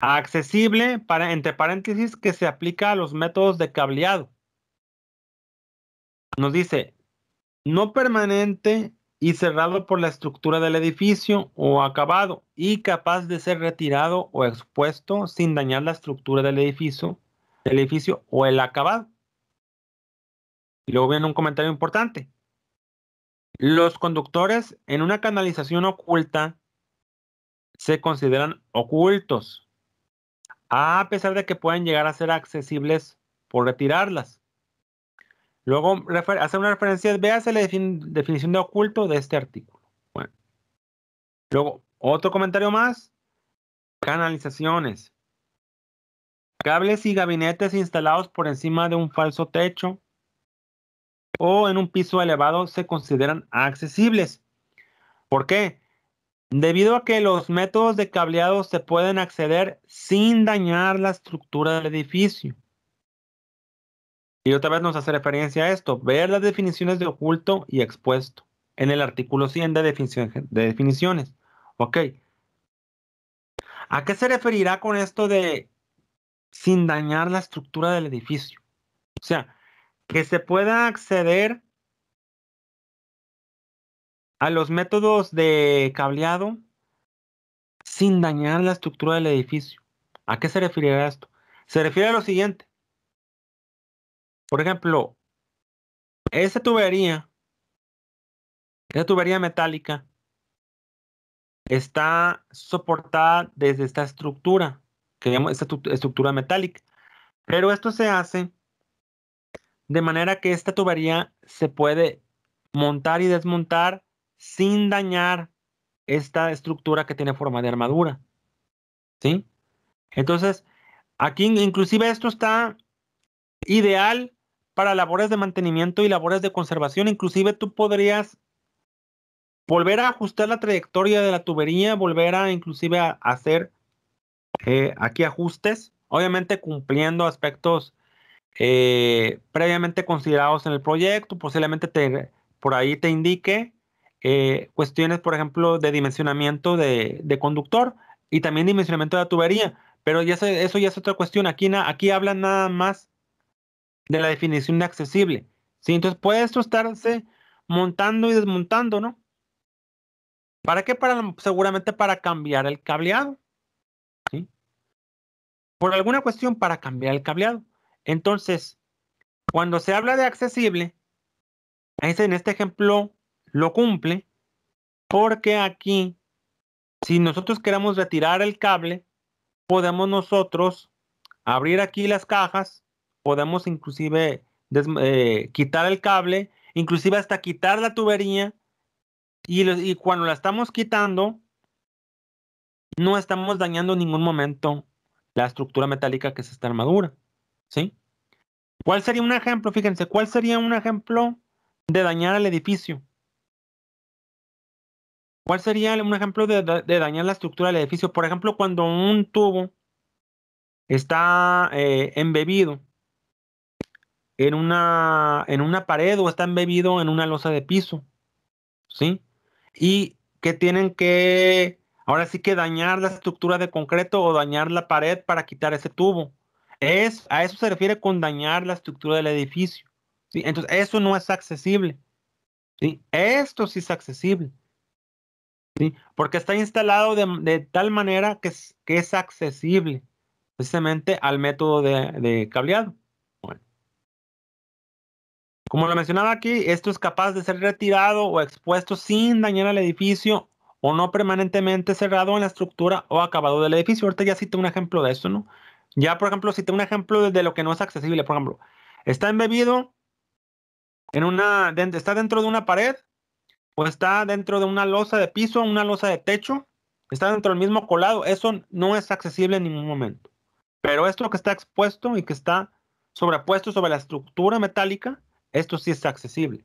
Accesible, para, entre paréntesis, que se aplica a los métodos de cableado. Nos dice, no permanente y cerrado por la estructura del edificio o acabado y capaz de ser retirado o expuesto sin dañar la estructura del edificio, del edificio o el acabado. Y luego viene un comentario importante. Los conductores en una canalización oculta se consideran ocultos a pesar de que pueden llegar a ser accesibles por retirarlas. Luego, hacer una referencia, véase la definición de oculto de este artículo. Luego, otro comentario más. Canalizaciones. Cables y gabinetes instalados por encima de un falso techo o en un piso elevado se consideran accesibles. ¿Por qué? Debido a que los métodos de cableado se pueden acceder sin dañar la estructura del edificio. Y otra vez nos hace referencia a esto. Ver las definiciones de oculto y expuesto en el artículo 100 de, definiciones. Ok. ¿A qué se referirá con esto de sin dañar la estructura del edificio? O sea, que se pueda acceder a los métodos de cableado sin dañar la estructura del edificio. ¿A qué se refiere esto? Se refiere a lo siguiente. Por ejemplo, esa tubería, esta tubería metálica, está soportada desde esta estructura, que llamamos esta estructura metálica. Pero esto se hace de manera que esta tubería se puede montar y desmontar sin dañar esta estructura que tiene forma de armadura. ¿Sí? Entonces, aquí inclusive esto está ideal para labores de mantenimiento y labores de conservación. Inclusive tú podrías volver a ajustar la trayectoria de la tubería, volver a inclusive a hacer eh, aquí ajustes, obviamente cumpliendo aspectos eh, previamente considerados en el proyecto, posiblemente por ahí te indique eh, cuestiones, por ejemplo, de dimensionamiento de, conductor y también dimensionamiento de la tubería. Pero ya eso ya es otra cuestión. Aquí, aquí hablan nada más de la definición de accesible. ¿sí? Entonces puede esto estarse montando y desmontando, ¿no? ¿Para qué? Para, seguramente para cambiar el cableado. ¿sí? Por alguna cuestión, para cambiar el cableado. Entonces, cuando se habla de accesible, en este ejemplo lo cumple, porque aquí, si nosotros queremos retirar el cable, podemos nosotros abrir aquí las cajas, podemos inclusive eh, quitar el cable, inclusive hasta quitar la tubería, y, y cuando la estamos quitando, no estamos dañando en ningún momento la estructura metálica que es esta armadura. ¿Sí? ¿Cuál sería un ejemplo? Fíjense, ¿cuál sería un ejemplo de dañar el edificio? ¿Cuál sería un ejemplo de, dañar la estructura del edificio? Por ejemplo, cuando un tubo está eh, embebido en una, en una pared o está embebido en una losa de piso, ¿sí? Y que tienen que, ahora sí que dañar la estructura de concreto o dañar la pared para quitar ese tubo. Es, a eso se refiere con dañar la estructura del edificio. ¿sí? Entonces, eso no es accesible. ¿sí? Esto sí es accesible. Porque está instalado de, tal manera que es, que es, accesible precisamente al método de, cableado. Como lo mencionaba aquí, esto es capaz de ser retirado o expuesto sin dañar al edificio o no permanentemente cerrado en la estructura o acabado del edificio. Ahorita ya cité un ejemplo de eso, ¿no? Ya, por ejemplo, cité un ejemplo de lo que no es accesible. Por ejemplo, está embebido en una, está dentro de una pared o pues está dentro de una losa de piso, una losa de techo, está dentro del mismo colado, eso no es accesible en ningún momento. Pero esto que está expuesto y que está sobrepuesto sobre la estructura metálica, esto sí es accesible.